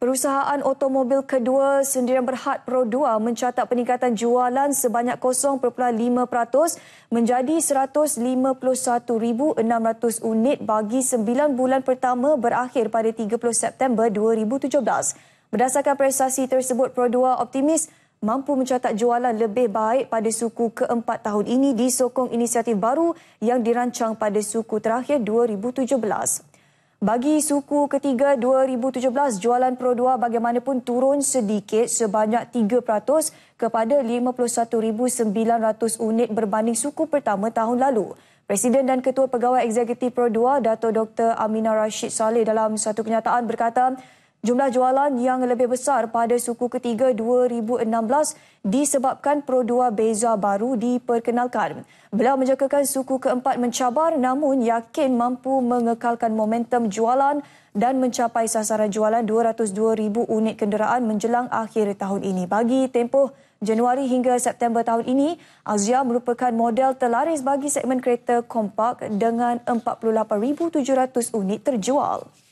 Perusahaan otomobil kedua sendirian berhad Pro2 mencatat peningkatan jualan sebanyak 0.5% menjadi 151,600 unit bagi 9 bulan pertama berakhir pada 30 September 2017. Berdasarkan prestasi tersebut, Pro2 optimis mampu mencatat jualan lebih baik pada suku keempat tahun ini disokong inisiatif baru yang dirancang pada suku terakhir 2017. Bagi suku ketiga 2017, jualan Produa bagaimanapun turun sedikit sebanyak 3% kepada 51,900 unit berbanding suku pertama tahun lalu. Presiden dan Ketua Pegawai Eksekutif Produa, Dato' Dr. Amina Rashid Saleh dalam satu kenyataan berkata, Jumlah jualan yang lebih besar pada suku ketiga 2016 disebabkan Produa Beza baru diperkenalkan. Beliau menjangkakan suku keempat mencabar namun yakin mampu mengekalkan momentum jualan dan mencapai sasaran jualan 202,000 unit kenderaan menjelang akhir tahun ini. Bagi tempoh Januari hingga September tahun ini, Azia merupakan model terlaris bagi segmen kereta kompak dengan 48,700 unit terjual.